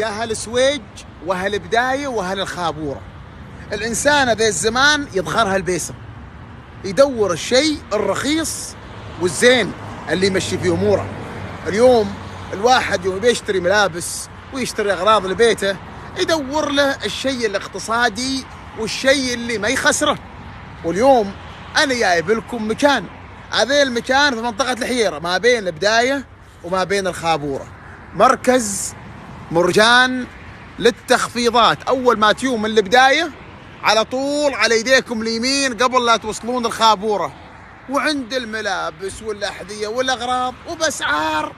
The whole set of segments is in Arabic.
يا هل سويج وهل بدايه وهل الخابوره الانسان ذي الزمان يبخرها البيسم يدور الشيء الرخيص والزين اللي يمشي فيه اموره اليوم الواحد يوم بيشتري ملابس ويشتري اغراض لبيته يدور له الشيء الاقتصادي والشيء اللي ما يخسره واليوم انا جايب لكم مكان هذا المكان في منطقه الحيره ما بين البدايه وما بين الخابوره مركز مرجان للتخفيضات اول ما تيو من البدايه على طول على ايديكم اليمين قبل لا توصلون الخابوره وعند الملابس والاحذيه والاغراض وباسعار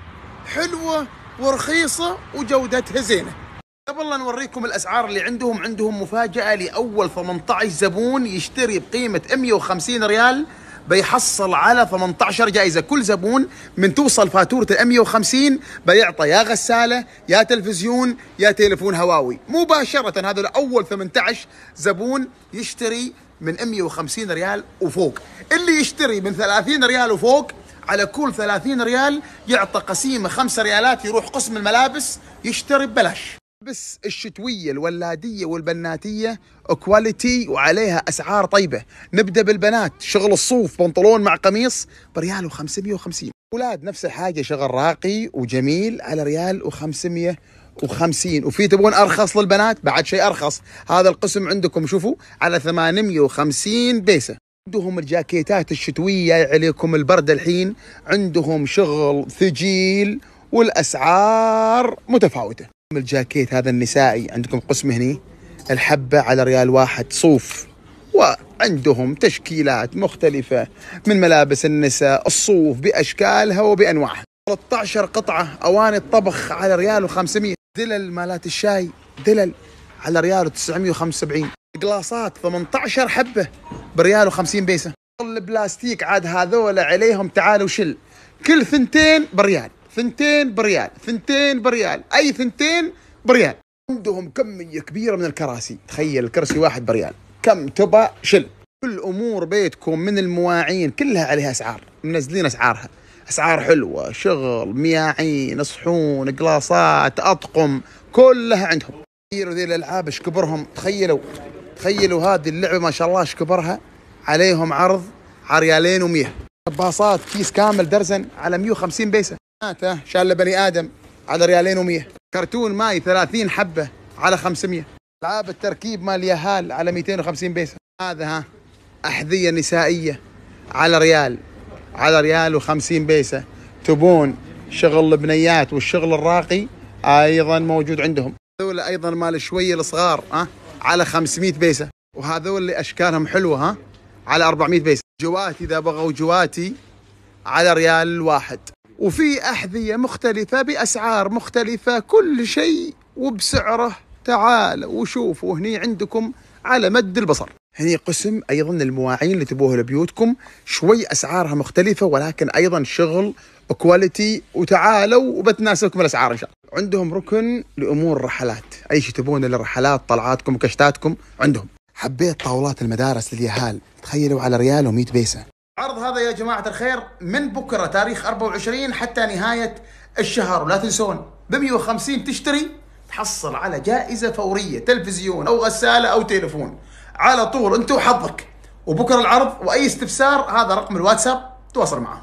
حلوه ورخيصه وجودتها زينه قبل لا نوريكم الاسعار اللي عندهم عندهم مفاجاه لاول 18 زبون يشتري بقيمه 150 ريال بيحصل على 18 جائزه كل زبون من توصل فاتوره ال 150 بيعطى يا غساله يا تلفزيون يا تليفون هواوي مباشره هذا اول 18 زبون يشتري من 150 ريال وفوق اللي يشتري من 30 ريال وفوق على كل 30 ريال يعطى قسيمه 5 ريالات يروح قسم الملابس يشتري ببلاش بس الشتويه الولاديه والبناتيه كواليتي وعليها اسعار طيبه نبدا بالبنات شغل الصوف بنطلون مع قميص بريال و550 اولاد نفس الحاجه شغل راقي وجميل على ريال و 550 وفي تبغون ارخص للبنات بعد شيء ارخص هذا القسم عندكم شوفوا على 850 بيسه عندهم الجاكيتات الشتويه عليكم البرد الحين عندهم شغل ثجيل والاسعار متفاوته الجاكيت هذا النسائي عندكم قسم هني الحبة على ريال واحد صوف وعندهم تشكيلات مختلفة من ملابس النساء الصوف بأشكالها وبأنواعها 13 قطعة أواني الطبخ على ريال و500 دلل مالات الشاي دلل على ريال و975 قلاصات 18 حبة بريال و50 بيسة البلاستيك عاد هذول عليهم تعالوا شل كل ثنتين بريال ثنتين بريال ثنتين بريال اي ثنتين بريال عندهم كميه كبيره من الكراسي تخيل الكرسي واحد بريال كم تبى شل كل امور بيتكم من المواعين كلها عليها اسعار منزلين اسعارها اسعار حلوه شغل مياعين صحون قلاصات اطقم كلها عندهم تخيلوا ذي الالعاب ايش كبرهم تخيلوا تخيلوا هذه اللعبه ما شاء الله ايش كبرها عليهم عرض عريالين ريالين و100 باصات كيس كامل درزن على 150 بيسه شال لبني ادم على ريالين و100 كرتون ماي 30 حبه على 500 العاب التركيب مال يهال على 250 بيسه هذا ها احذيه نسائيه على ريال على ريال و50 بيسه تبون شغل البنيات والشغل الراقي ايضا موجود عندهم هذول ايضا مال شويه الصغار ها على 500 بيسه وهذول اللي اشكالهم حلوه ها على 400 بيسه جواتي اذا بغوا جواتي على ريال واحد وفي أحذية مختلفة بأسعار مختلفة كل شيء وبسعره تعال وشوفوا هني عندكم على مد البصر هني قسم أيضا المواعين اللي تبوها لبيوتكم شوي أسعارها مختلفة ولكن أيضا شغل كواليتي وتعالوا وبتناسبكم الأسعار إن شاء الله عندهم ركن لأمور رحلات أي شيء تبونه للرحلات طلعاتكم وكشتاتكم عندهم حبيت طاولات المدارس لليهال تخيلوا على ريال و100 بيسة العرض هذا يا جماعة الخير من بكرة تاريخ 24 حتى نهاية الشهر ولا تنسون ب 150 تشتري تحصل على جائزة فورية تلفزيون أو غسالة أو تليفون على طول أنت وحظك وبكرة العرض وأي استفسار هذا رقم الواتساب تواصل معهم